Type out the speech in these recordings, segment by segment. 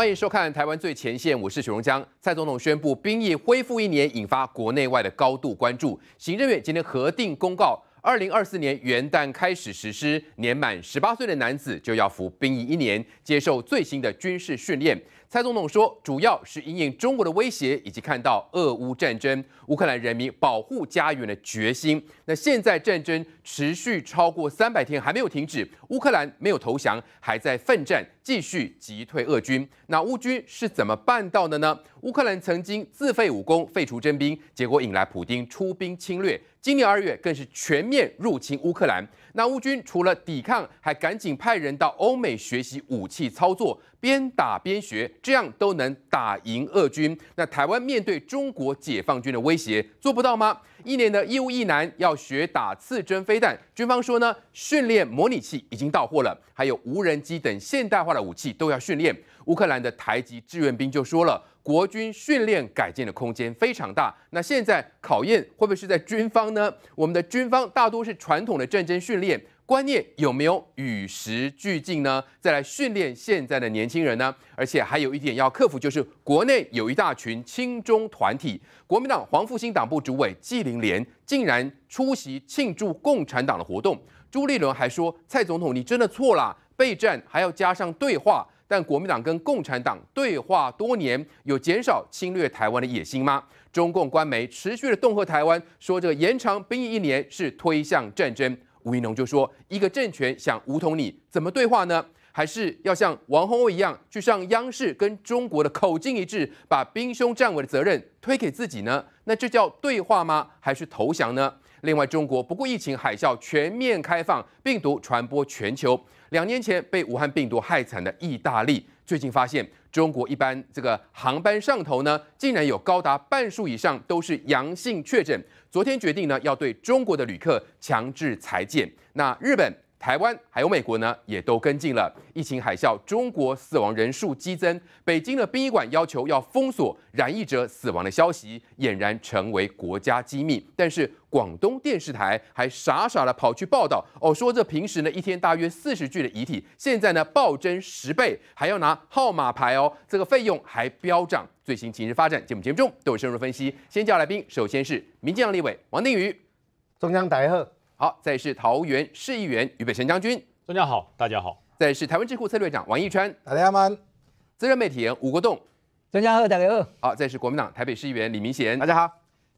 欢迎收看《台湾最前线》，我是许荣江。蔡总统宣布兵役恢复一年，引发国内外的高度关注。行政院今天核定公告，二零二四年元旦开始实施，年满十八岁的男子就要服兵役一年，接受最新的军事训练。蔡总统说，主要是因应中国的威胁，以及看到俄乌战争乌克兰人民保护家园的决心。那现在战争持续超过三百天，还没有停止，乌克兰没有投降，还在奋战。继续击退俄军，那乌军是怎么办到的呢？乌克兰曾经自废武功，废除征兵，结果引来普京出兵侵略。今年二月更是全面入侵乌克兰。那乌军除了抵抗，还赶紧派人到欧美学习武器操作，边打边学，这样都能打赢俄军。那台湾面对中国解放军的威胁，做不到吗？一年的义务役男要学打刺针飞弹，军方说呢，训练模拟器已经到货了，还有无人机等现代化的武器都要训练。乌克兰的台籍志愿兵就说了，国军训练改建的空间非常大。那现在考验会不会是在军方呢？我们的军方大多是传统的战争训练。观念有没有与时俱进呢？再来训练现在的年轻人呢？而且还有一点要克服，就是国内有一大群亲中团体，国民党黄复兴党部主委纪凌莲竟然出席庆祝共产党的活动。朱立伦还说：“蔡总统，你真的错了，备战还要加上对话。但国民党跟共产党对话多年，有减少侵略台湾的野心吗？”中共官媒持续的恫吓台湾，说这个延长兵役一年是推向战争。吴宜农就说：“一个政权想吴统你怎么对话呢？还是要像王宏卫一样去上央视，跟中国的口径一致，把兵凶战危的责任推给自己呢？那这叫对话吗？还是投降呢？”另外，中国不顾疫情海啸全面开放，病毒传播全球。两年前被武汉病毒害惨的意大利，最近发现中国一般这个航班上头呢，竟然有高达半数以上都是阳性确诊。昨天决定呢，要对中国的旅客强制裁减。那日本。台湾还有美国呢，也都跟进了疫情海啸，中国死亡人数激增，北京的殡仪馆要求要封锁染疫者死亡的消息，俨然成为国家机密。但是广东电视台还傻傻的跑去报道哦，说这平时呢一天大约四十具的遗体，现在呢暴增十倍，还要拿号码牌哦，这个费用还飙涨。最新情势发展，节目节目中都有深入分析。先叫来宾，首先是民进党立委王定宇，中央台好。好，再是桃园市议员余北辰将军，专家好，大家好。再是台湾智库策略长王义川，大家好。资深媒体人吴国栋，专家好，大家好。好，再是国民党台北市议员李明贤，大家好。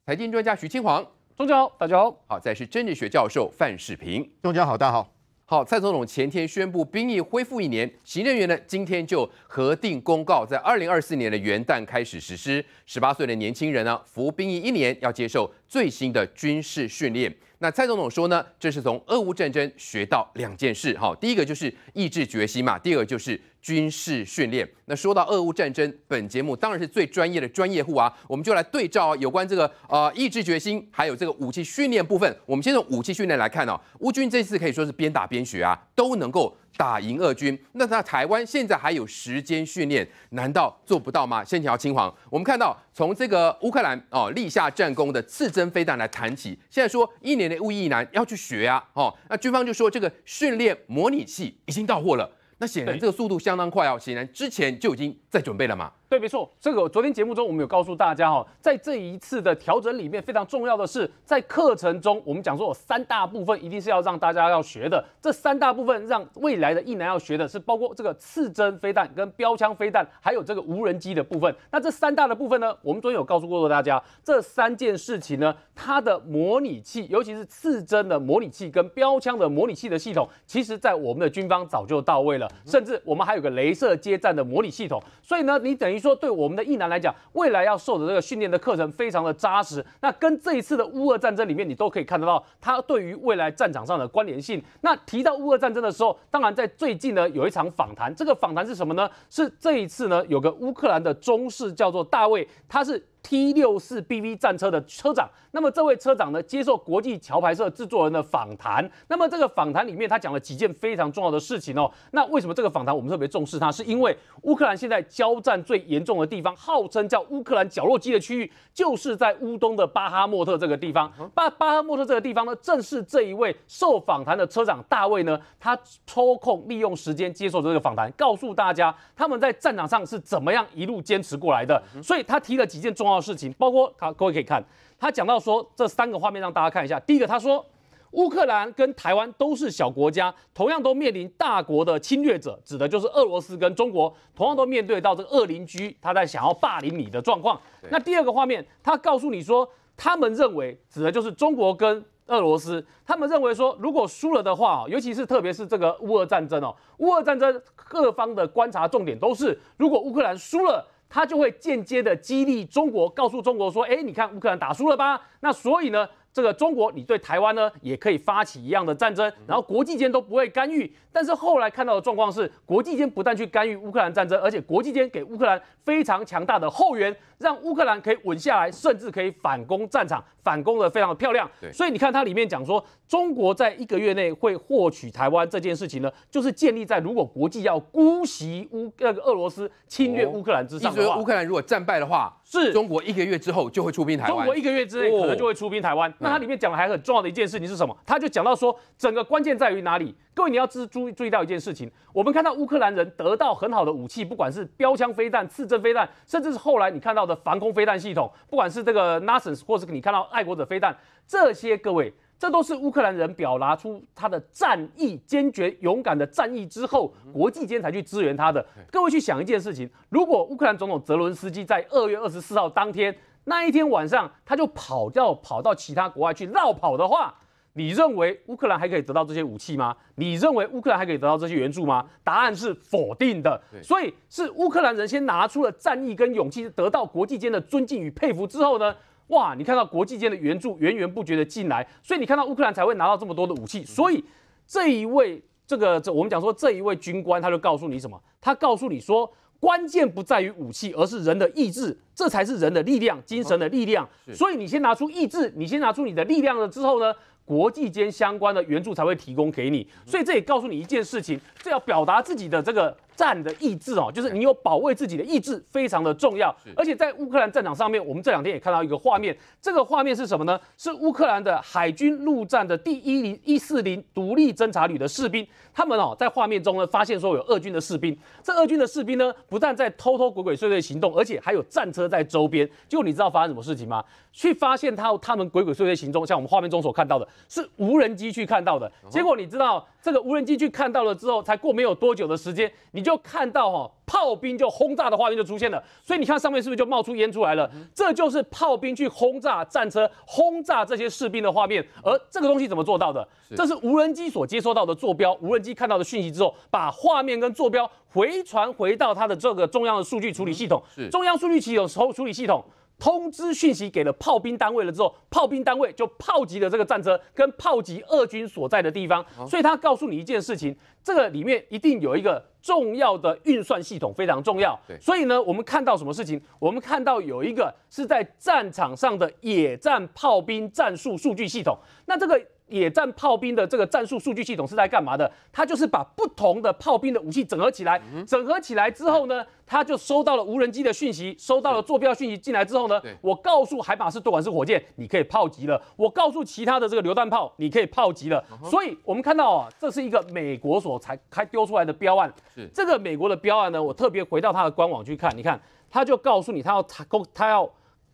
财经专家徐清煌，中午好，大家好。好，再是政治学教授范世平，专家好，大家好。好，蔡总统前天宣布兵役恢复一年，行政员呢今天就核定公告，在二零二四年的元旦开始实施，十八岁的年轻人呢服兵役一年，要接受最新的军事训练。那蔡总统说呢，这是从俄乌战争学到两件事，哈，第一个就是意志决心嘛，第二个就是。军事训练。那说到俄乌战争，本节目当然是最专业的专业户啊！我们就来对照有关这个呃意志决心，还有这个武器训练部分。我们先从武器训练来看哦，乌军这次可以说是边打边学啊，都能够打赢俄军。那那台湾现在还有时间训练，难道做不到吗？先请到青黄。我们看到从这个乌克兰哦立下战功的刺针飞弹来谈起，现在说一年的乌裔难要去学啊哦，那军方就说这个训练模拟器已经到货了。那显然这个速度相当快哦，显然之前就已经在准备了嘛。对，没错，这个昨天节目中我们有告诉大家哈，在这一次的调整里面非常重要的是，在课程中我们讲说有三大部分一定是要让大家要学的。这三大部分让未来的应男要学的是包括这个刺针飞弹跟标枪飞弹，还有这个无人机的部分。那这三大的部分呢，我们昨天有告诉过大家，这三件事情呢，它的模拟器，尤其是刺针的模拟器跟标枪的模拟器的系统，其实在我们的军方早就到位了，甚至我们还有个镭射接站的模拟系统。所以呢，你等于。说对我们的意男来讲，未来要受的这个训练的课程非常的扎实。那跟这一次的乌俄战争里面，你都可以看得到它对于未来战场上的关联性。那提到乌俄战争的时候，当然在最近呢有一场访谈，这个访谈是什么呢？是这一次呢有个乌克兰的中士叫做大卫，他是。T 六四 BV 战车的车长，那么这位车长呢，接受国际桥牌社制作人的访谈。那么这个访谈里面，他讲了几件非常重要的事情哦。那为什么这个访谈我们特别重视它？是因为乌克兰现在交战最严重的地方，号称叫乌克兰绞肉机的区域，就是在乌东的巴哈莫特这个地方。巴巴哈莫特这个地方呢，正是这一位受访谈的车长大卫呢，他抽空利用时间接受这个访谈，告诉大家他们在战场上是怎么样一路坚持过来的。所以他提了几件重要。事情包括他，各位可以看他讲到说这三个画面让大家看一下。第一个，他说乌克兰跟台湾都是小国家，同样都面临大国的侵略者，指的就是俄罗斯跟中国，同样都面对到这个恶邻居他在想要霸凌你的状况。那第二个画面，他告诉你说，他们认为指的就是中国跟俄罗斯，他们认为说如果输了的话，尤其是特别是这个乌俄战争哦，乌俄战争各方的观察重点都是，如果乌克兰输了。他就会间接的激励中国，告诉中国说：“哎，你看乌克兰打输了吧？那所以呢？”这个中国，你对台湾呢也可以发起一样的战争，然后国际间都不会干预。但是后来看到的状况是，国际间不但去干预乌克兰战争，而且国际间给乌克兰非常强大的后援，让乌克兰可以稳下来，甚至可以反攻战场，反攻的非常的漂亮。所以你看它里面讲说，中国在一个月内会获取台湾这件事情呢，就是建立在如果国际要姑息乌那个俄罗斯侵略乌克兰之上的话。你乌克兰如果战败的话？是中国一个月之后就会出兵台湾，中国一个月之内可能就会出兵台湾。那它里面讲的还很重要的一件事情是什么？他就讲到说，整个关键在于哪里？各位你要注注注意到一件事情，我们看到乌克兰人得到很好的武器，不管是标枪飞弹、刺针飞弹，甚至是后来你看到的防空飞弹系统，不管是这个 n a s a s 或是你看到爱国者飞弹，这些各位。这都是乌克兰人表达出他的战役坚决、勇敢的战役之后，国际间才去支援他的。各位去想一件事情：如果乌克兰总统泽伦斯基在二月二十四号当天那一天晚上，他就跑掉跑到其他国外去绕跑的话，你认为乌克兰还可以得到这些武器吗？你认为乌克兰还可以得到这些援助吗？答案是否定的。所以是乌克兰人先拿出了战役跟勇气，得到国际间的尊敬与佩服之后呢？哇，你看到国际间的援助源源不绝的进来，所以你看到乌克兰才会拿到这么多的武器。所以这一位这个这我们讲说这一位军官，他就告诉你什么？他告诉你说，关键不在于武器，而是人的意志，这才是人的力量，精神的力量。所以你先拿出意志，你先拿出你的力量了之后呢，国际间相关的援助才会提供给你。所以这也告诉你一件事情，这要表达自己的这个。战的意志哦，就是你有保卫自己的意志非常的重要。而且在乌克兰战场上面，我们这两天也看到一个画面，这个画面是什么呢？是乌克兰的海军陆战的第一零一四零独立侦察旅的士兵，他们哦，在画面中呢发现说有俄军的士兵。这俄军的士兵呢，不但在偷偷鬼鬼祟祟行动，而且还有战车在周边。就你知道发生什么事情吗？去发现他他们鬼鬼祟祟行踪，像我们画面中所看到的，是无人机去看到的。结果你知道这个无人机去看到了之后，才过没有多久的时间，你就。就看到哈炮兵就轰炸的画面就出现了，所以你看上面是不是就冒出烟出来了？这就是炮兵去轰炸战车、轰炸这些士兵的画面。而这个东西怎么做到的？这是无人机所接收到的坐标，无人机看到的讯息之后，把画面跟坐标回传回到它的这个中央的数据处理系统，中央数据处时候处理系统。通知讯息给了炮兵单位了之后，炮兵单位就炮击了这个战车跟炮击二军所在的地方，所以他告诉你一件事情，这个里面一定有一个重要的运算系统非常重要。所以呢，我们看到什么事情？我们看到有一个是在战场上的野战炮兵战术数据系统，那这个。野战炮兵的这个战术数据系统是在干嘛的？它就是把不同的炮兵的武器整合起来，整合起来之后呢，它就收到了无人机的讯息，收到了坐标讯息进来之后呢，我告诉海马士多管式火箭，你可以炮击了；我告诉其他的这个榴弹炮，你可以炮击了。所以，我们看到啊，这是一个美国所才开丢出来的标案。这个美国的标案呢，我特别回到它的官网去看，你看，它就告诉你，它要它共它要。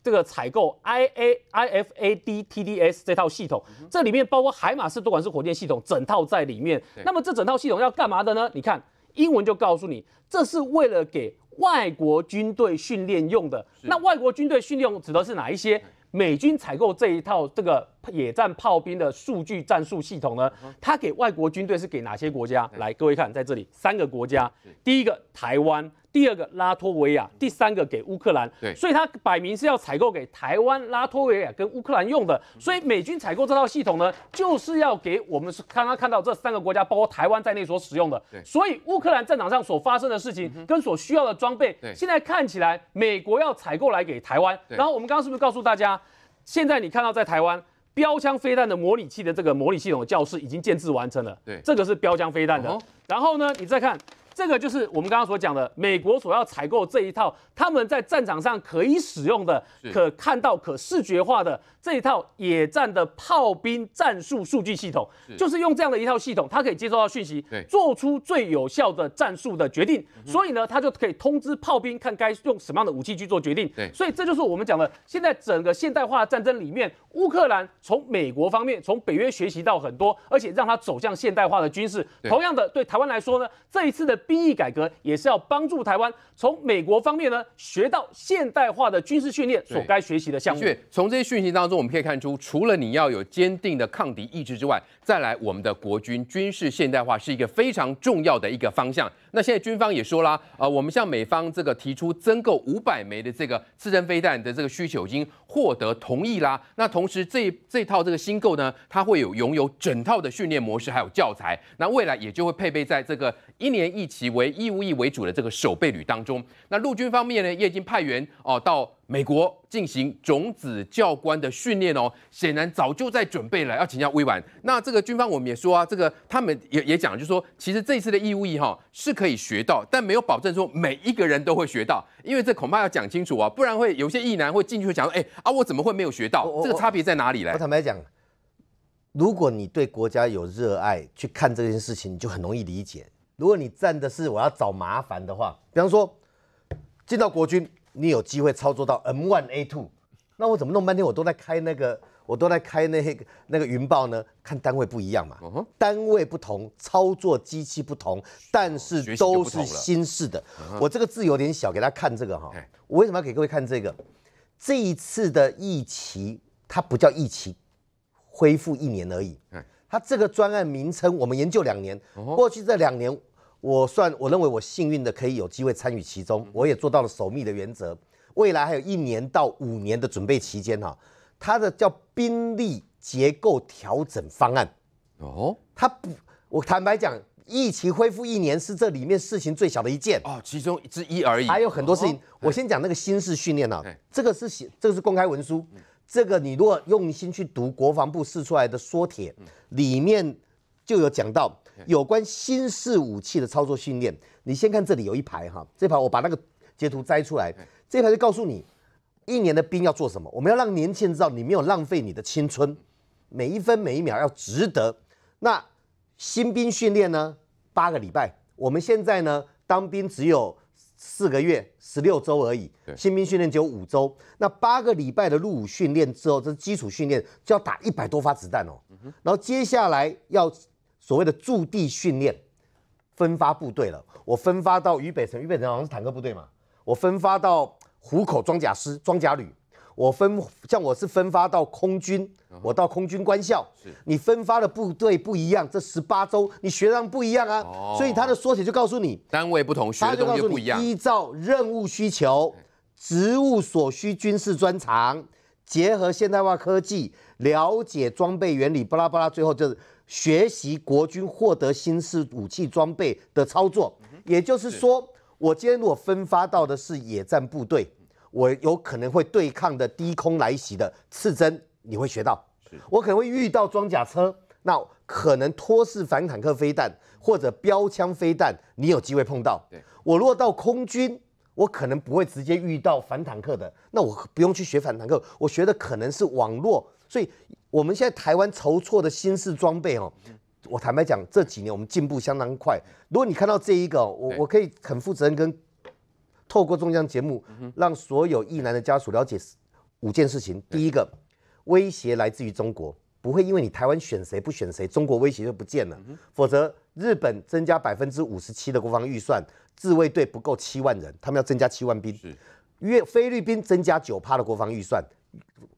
这个采购 I A I F A D T D S 这套系统，这里面包括海马斯多管式火箭系统整套在里面。那么这整套系统要干嘛的呢？你看英文就告诉你，这是为了给外国军队训练用的。那外国军队训练用指的是哪一些？美军采购这一套这个野战炮兵的数据战术系统呢？它给外国军队是给哪些国家？来，各位看在这里三个国家，第一个台湾。第二个拉脱维亚，第三个给乌克兰，所以它摆明是要采购给台湾、拉脱维亚跟乌克兰用的，所以美军采购这套系统呢，就是要给我们是刚刚看到这三个国家，包括台湾在内所使用的，所以乌克兰战场上所发生的事情跟所需要的装备，现在看起来美国要采购来给台湾，然后我们刚刚是不是告诉大家，现在你看到在台湾标枪飞弹的模拟器的这个模拟系统的教室已经建制完成了，对，这个是标枪飞弹的，然后呢，你再看。这个就是我们刚刚所讲的，美国所要采购这一套他们在战场上可以使用的、可看到、可视觉化的这一套野战的炮兵战术数据系统，就是用这样的一套系统，它可以接收到讯息，做出最有效的战术的决定。所以呢，它就可以通知炮兵看该用什么样的武器去做决定。对，所以这就是我们讲的，现在整个现代化战争里面，乌克兰从美国方面、从北约学习到很多，而且让它走向现代化的军事。同样的，对台湾来说呢，这一次的。兵役改革也是要帮助台湾从美国方面呢学到现代化的军事训练所该学习的项目。从这些讯息当中，我们可以看出，除了你要有坚定的抗敌意志之外，再来我们的国军军事现代化是一个非常重要的一个方向。那现在军方也说了，呃，我们向美方这个提出增购五百枚的这个次导飞弹的这个需求已经。获得同意啦，那同时这这套这个新购呢，它会有拥有整套的训练模式，还有教材，那未来也就会配备在这个一年一期为义务役为主的这个守备旅当中。那陆军方面呢，也已经派员哦到。美国进行种子教官的训练哦，显然早就在准备了。要请教微文，那这个军方我们也说啊，这个他们也也讲，就是说其实这一次的义务役哈是可以学到，但没有保证说每一个人都会学到，因为这恐怕要讲清楚啊，不然会有些意难会进去讲，哎啊，我怎么会没有学到？这个差别在哪里呢？我坦白讲，如果你对国家有热爱，去看这件事情你就很容易理解。如果你站的是我要找麻烦的话，比方说进到国军。你有机会操作到 M1A2，那我怎么弄半天我都在开那个，我都在开那个那个云豹呢？看单位不一样嘛，单位不同，操作机器不同，但是都是新式的。我这个字有点小，给大家看这个哈。我为什么要给各位看这个？这一次的疫情它不叫疫情，恢复一年而已。嗯，它这个专案名称我们研究两年，过去这两年。我算我认为我幸运的可以有机会参与其中，我也做到了守密的原则。未来还有一年到五年的准备期间哈，它的叫兵力结构调整方案。哦，它不，我坦白讲，疫情恢复一年是这里面事情最小的一件哦，其中之一而已。还有很多事情，我先讲那个新式训练啊，这个是写，这个是公开文书，这个你如果用心去读国防部释出来的缩帖里面。就有讲到有关新式武器的操作训练。你先看这里有一排哈，这排我把那个截图摘出来，这排就告诉你一年的兵要做什么。我们要让年轻人知道，你没有浪费你的青春，每一分每一秒要值得。那新兵训练呢？八个礼拜，我们现在呢当兵只有四个月，十六周而已。新兵训练只有五周。那八个礼拜的入伍训练之后，这是基础训练，就要打一百多发子弹哦。然后接下来要。所谓的驻地训练，分发部队了。我分发到渝北城，渝北城好像是坦克部队嘛。我分发到虎口装甲师、装甲旅。我分像我是分发到空军，我到空军官校。是你分发的部队不一样，这十八周你学的不一样啊。所以他的缩写就告诉你，单位不同学的东西不一样。依照任务需求、职务所需军事专长，结合现代化科技，了解装备原理，巴拉巴拉，最后就是。学习国军获得新式武器装备的操作，也就是说，我今天如果分发到的是野战部队，我有可能会对抗的低空来袭的刺针，你会学到；我可能会遇到装甲车，那可能托式反坦克飞弹或者标枪飞弹，你有机会碰到。我如果到空军。我可能不会直接遇到反坦克的，那我不用去学反坦克，我学的可能是网络。所以我们现在台湾筹措的新式装备，哦，我坦白讲，这几年我们进步相当快。如果你看到这一个，我我可以很负责任跟透过中央节目，让所有义男的家属了解五件事情。第一个，威胁来自于中国，不会因为你台湾选谁不选谁，中国威胁就不见了。否则，日本增加百分之五十七的国防预算。自卫队不够七万人，他们要增加七万兵。越菲律宾增加九趴的国防预算，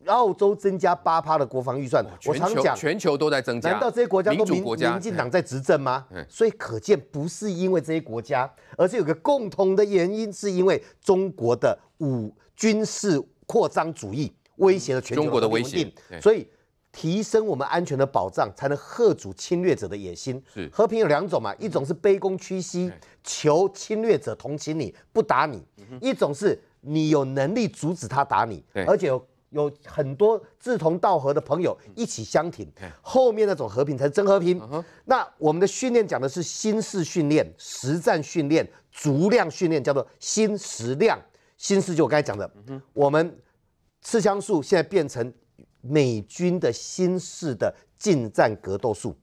澳洲增加八趴的国防预算。我常讲，全球都在增加。难道这些国家都民民进党在执政吗？所以可见不是因为这些国家，而是有个共同的原因，是因为中国的武军事扩张主义威胁了全球的稳定。中国的威胁。所以。提升我们安全的保障，才能喝阻侵略者的野心。是和平有两种嘛？一种是卑躬屈膝求侵略者同情你，不打你；一种是你有能力阻止他打你，而且有很多志同道合的朋友一起相挺。后面那种和平才是真和平。那我们的训练讲的是新式训练、实战训练、足量训练，叫做新实量。新式就我刚才讲的，我们吃枪术现在变成。美军的新式的近战格斗术，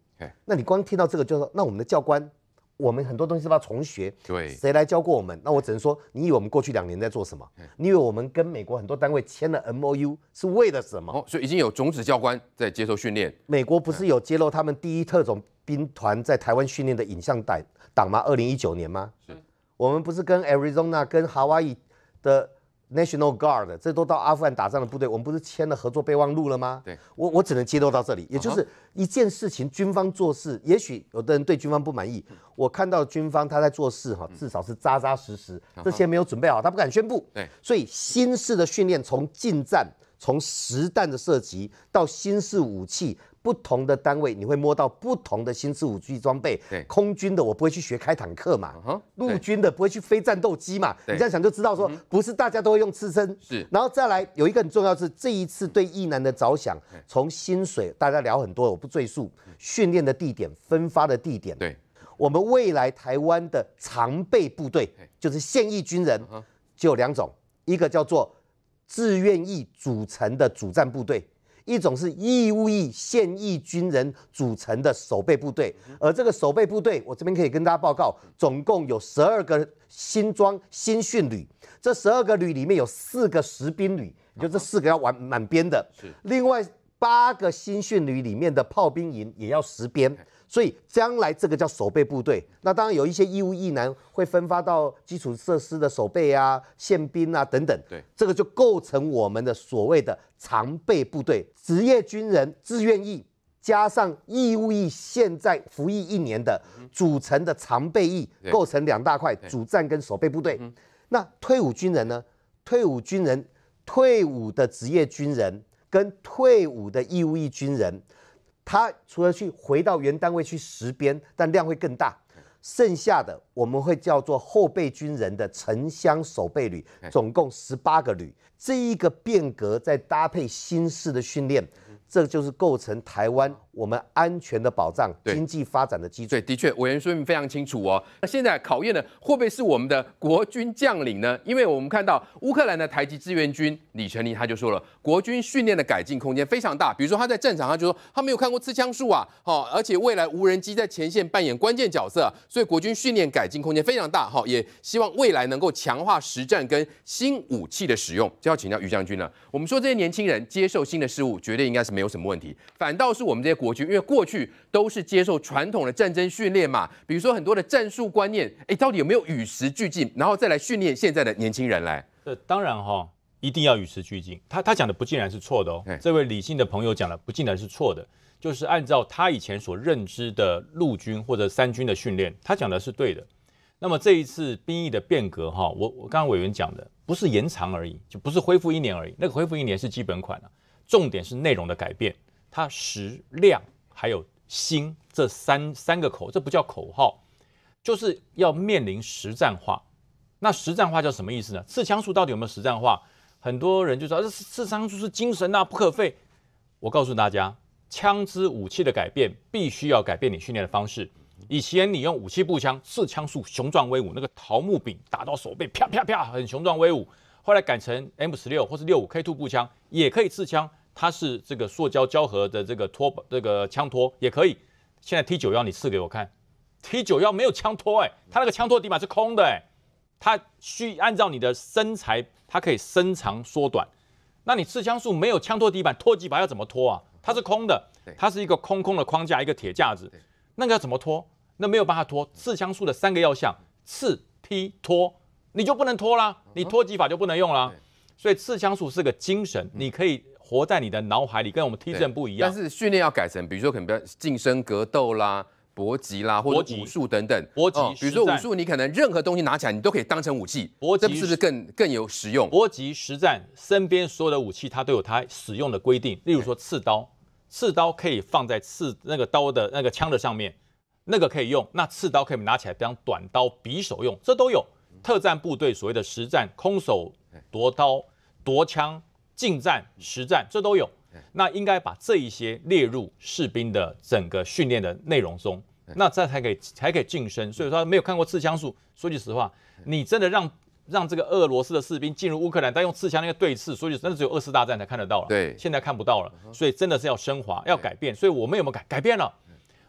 那你光听到这个就说，那我们的教官，我们很多东西都要重学，对，谁来教过我们？那我只能说，你以为我们过去两年在做什么？你以为我们跟美国很多单位签了 MOU 是为了什么？哦，所以已经有种子教官在接受训练。美国不是有揭露他们第一特种兵团在台湾训练的影像档档吗？二零一九年吗？是，我们不是跟 Arizona 跟 Hawaii 的。National Guard，这都到阿富汗打仗的部队，我们不是签了合作备忘录了吗？对，我我只能揭露到这里，也就是一件事情，军方做事，也许有的人对军方不满意，我看到军方他在做事哈，至少是扎扎实实，这些没有准备好，他不敢宣布。对，所以新式的训练，从近战，从实弹的射击到新式武器。不同的单位，你会摸到不同的新式武器装备。对，空军的我不会去学开坦克嘛，陆军的不会去飞战斗机嘛。你这样想就知道说，不是大家都会用刺身。是，然后再来有一个很重要是，这一次对役男的着想，从薪水大家聊很多，我不赘述。训练的地点、分发的地点，对，我们未来台湾的常备部队就是现役军人，就有两种，一个叫做自愿意组成的主战部队。一种是义务役现役军人组成的守备部队，而这个守备部队，我这边可以跟大家报告，总共有十二个新装新训旅，这十二个旅里面有四个实兵旅，就这四个要完满编的，另外八个新训旅里面的炮兵营也要实编。所以将来这个叫守备部队，那当然有一些义务役男会分发到基础设施的守备啊、宪兵啊等等。对，这个就构成我们的所谓的常备部队，职业军人、志愿役加上义务役现在服役一年的组成的常备役，构成两大块主战跟守备部队。那退伍军人呢？退伍军人、退伍的职业军人跟退伍的义务役军人。他除了去回到原单位去实编，但量会更大。剩下的我们会叫做后备军人的城乡守备旅，总共十八个旅。这一个变革在搭配新式的训练，这就是构成台湾。我们安全的保障，经济发展的基础。对，的确，委员说明非常清楚哦。那现在考验的会不会是我们的国军将领呢？因为我们看到乌克兰的台籍志愿军李成林他就说了，国军训练的改进空间非常大。比如说他在战场上就说他没有看过刺枪术啊，好，而且未来无人机在前线扮演关键角色，所以国军训练改进空间非常大。好，也希望未来能够强化实战跟新武器的使用。这要请教于将军了。我们说这些年轻人接受新的事物，绝对应该是没有什么问题。反倒是我们这些国。我军因为过去都是接受传统的战争训练嘛，比如说很多的战术观念，哎，到底有没有与时俱进？然后再来训练现在的年轻人来。呃，当然哈，一定要与时俱进。他他讲的不竟然是错的哦。这位理性的朋友讲的不竟然是错的，就是按照他以前所认知的陆军或者三军的训练，他讲的是对的。那么这一次兵役的变革哈，我我刚刚委员讲的不是延长而已，就不是恢复一年而已，那个恢复一年是基本款了，重点是内容的改变。它食量还有心这三三个口，这不叫口号，就是要面临实战化。那实战化叫什么意思呢？刺枪术到底有没有实战化？很多人就说，这刺枪术是精神呐，不可废。我告诉大家，枪支武器的改变，必须要改变你训练的方式。以前你用武器步枪刺枪术雄壮威武，那个桃木柄打到手背，啪啪啪，很雄壮威武。后来改成 M 十六或是六五 K two 步枪，也可以刺枪。它是这个塑胶胶合的这个托，这个枪托也可以。现在 T 九幺你试给我看，T 九幺没有枪托哎，它那个枪托底板是空的哎，它需按照你的身材，它可以伸长缩短。那你刺枪术没有枪托底板，托击法要怎么托啊？它是空的，它是一个空空的框架，一个铁架子，那个要怎么托？那没有办法托。刺枪术的三个要项：刺、劈、托，你就不能托啦，你托击法就不能用啦。所以刺枪术是个精神，你可以。活在你的脑海里，跟我们 T 能不一样。但是训练要改成，比如说可能近身格斗啦、搏击啦，或者武术等等。搏击，比如说武术，你可能任何东西拿起来，你都可以当成武器。搏击是不是更更有实用？搏击实战，身边所有的武器它都有它使用的规定。例如说刺刀，刺刀可以放在刺那个刀的那个枪的上面，那个可以用。那刺刀可以拿起来当短刀、匕首用，这都有。特战部队所谓的实战，空手夺刀、夺枪。近战、实战，这都有，那应该把这一些列入士兵的整个训练的内容中，那这才可以才可以晋升。所以说，没有看过刺枪术，说句实话，你真的让让这个俄罗斯的士兵进入乌克兰，再用刺枪那个对刺，所以真的只有二次大战才看得到了。对，现在看不到了，所以真的是要升华，要改变。所以我们有没有改改变了？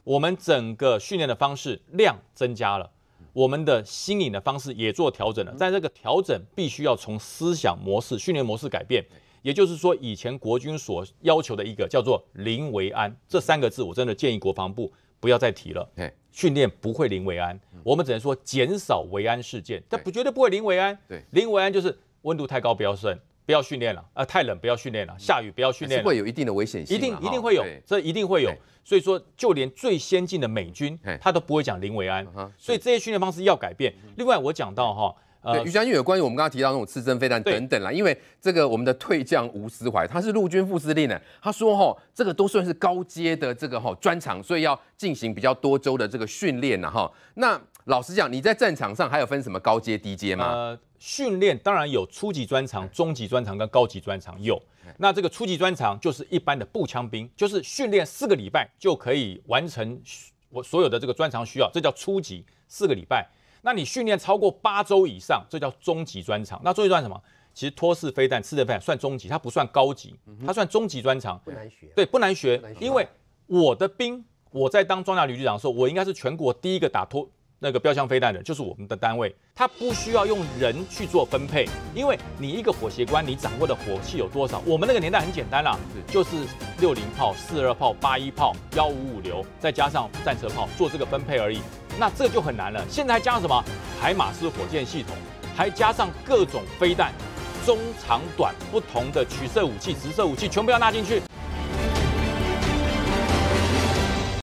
我们整个训练的方式量增加了，我们的新颖的方式也做调整了。在这个调整，必须要从思想模式、训练模式改变。也就是说，以前国军所要求的一个叫做“零维安”这三个字，我真的建议国防部不要再提了。训练不会零维安，我们只能说减少维安事件。他不绝对不会零维安。对，零维安就是温度太高不要训，不要训练了啊；太冷不要训练了，下雨不要训练，会有一定的危险性。一定一定会有，这一定会有。所以说，就连最先进的美军，他都不会讲零维安。所以这些训练方式要改变。另外，我讲到哈。呃，于将军有关于我们刚刚提到那种刺针飞弹等等啦，因为这个我们的退将吴思怀他是陆军副司令呢，他说哈，这个都算是高阶的这个哈专长，所以要进行比较多周的这个训练呐哈。那老实讲，你在战场上还有分什么高阶、低阶吗？训练当然有初级专长、中级专长跟高级专长有。那这个初级专长就是一般的步枪兵，就是训练四个礼拜就可以完成我所有的这个专长需要，这叫初级四个礼拜。那你训练超过八周以上，这叫中级专长。那中级算什么？其实托式飞弹、刺的飞弹算中级，它不算高级，它算中级专长。不难学。对，不难学，因为我的兵，我在当装甲旅旅长的时候，我应该是全国第一个打托。那个标枪飞弹的，就是我们的单位，它不需要用人去做分配，因为你一个火协官，你掌握的火器有多少？我们那个年代很简单啦，就是六零炮、四二炮、八一炮、幺五五流，再加上战车炮做这个分配而已。那这就很难了。现在还加什么？海马斯火箭系统，还加上各种飞弹，中长短不同的取射武器、直射武器，全部要纳进去。